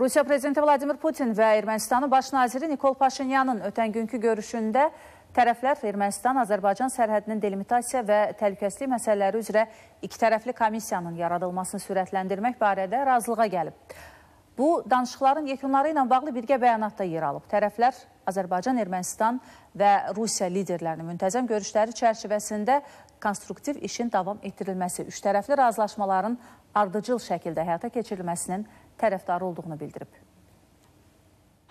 Rusiya prezidenti Vladimir Putin və Ermənistanın baş naziri Nikol Paşinyanın ötən günkü görüşündə tərəflər Ermənistan-Azərbaycan sərhədinin delimitasiya və təhlükəslik məsələləri üzrə ikitərəfli komissiyanın yaradılmasını sürətləndirmək barədə razılığa gəlib. Bu danışıqların yekunları ilə bağlı birgə bəyanatda yer alıb. Tərəflər Azərbaycan, Ermənistan və Rusiya liderlərinin müntəzəm görüşləri çərçivəsində konstruktiv işin davam etdirilməsi, üçtərəfli razılaşmaların ardıcıl şəkildə həyata keçirilməsinin tərəfdarı olduğunu bildirib.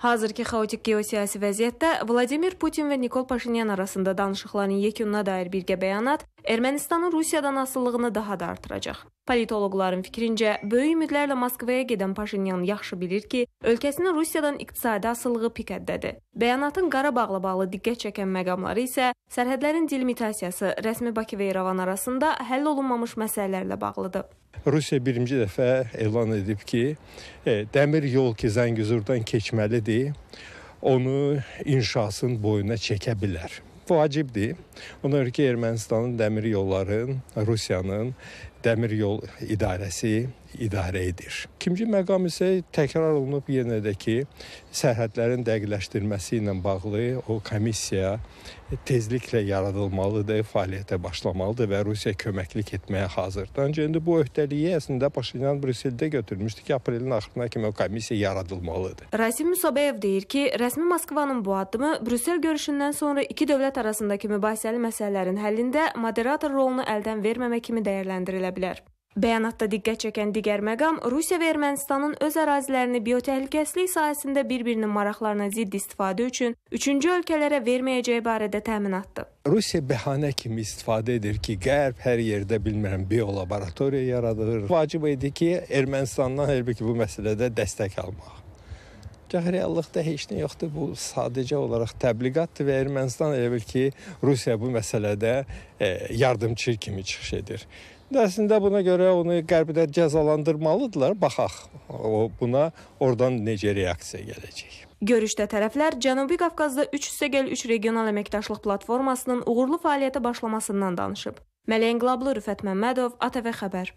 Hazırki xaotik geosiyasi vəziyyətdə Vladimir Putin və Nikol Paşinyan arasında danışıqların yekununa dair birgə bəyanat Ermənistanın Rusiyadan asılılığını daha da artıracaq. Politoloqların fikrincə, böyük ümidlərlə Moskvaya gedən Paşinyan yaxşı bilir ki, ölkəsinin Rusiyadan iqtisadi asılılığı pik həddədir. Bəyanatın Qarabağla bağlı diqqət çəkən məqamları isə sərhədlərin delimitasiyası, rəsmi Bakı və İrəvan arasında həll olunmamış məsələlərlə bağlıdır. Rusiya birinci dəfə elan edib ki, e, dəmir yol ki Zəngəzurdan keçməlidir, onu inşasının boyuna çəkə bilər. vacibdir. Ona görə ki, Ermənistanın dəmir yollarının, Rusiyanın Dəmir Yol İdarəsi idarə edir. İkinci məqam isə təkrar olunub yenə də ki, sərhədlərin dəqiqləşdirilməsi ilə bağlı o komissiya tezliklə yaradılmalıdır, fəaliyyətə başlamalıdır və Rusiya köməklik etməyə hazırdır. Ancaq indi bu öhdəliyi əslində Paşinyan Brüsseldə götürmüşdü ki, aprelin axırına kimi o komissiya yaradılmalıdır. Rasim Musabəyev deyir ki, rəsmi Moskvanın bu addımı Brüssel görüşündən sonra iki dövlət arasındakı mübahisəli məsələlərin həllində moderator rolunu əldən verməmək kimi dəyərləndirilə bilər verə bilər. Bəyanatda diqqət çəkən digər məqam Rusiya və Ermənistanın öz ərazilərini biotəhlikəsizlik sahəsində bir-birinin maraqlarına zidd istifadə üçün üçüncü ölkələrə verməyəcəyi barədə təminatdır. Rusiya bəhanə kimi istifadə edir ki, Qərb hər yerdə bilmirəm biolaboratoriya yaradır. Vacib idi ki, Ermənistandan əlbəttə bu məsələdə dəstək almaq. Ancaq reallıqda heç nə yoxdur. Bu sadəcə olaraq təbliğatdır və Ermənistan elə bil ki, Rusiya bu məsələdə e, yardımçı kimi çıxış edir. Əslində buna görə onu qərbdə cəzalandırmalıdırlar. Baxaq, o buna oradan necə reaksiya gələcək. Görüşdə tərəflər Cənubi Qafqazda 3 Səgəl 3 regional əməkdaşlıq platformasının uğurlu fəaliyyətə başlamasından danışıb. Mələ Enqilablı Rüfət Məmmədov, ATV xəbər.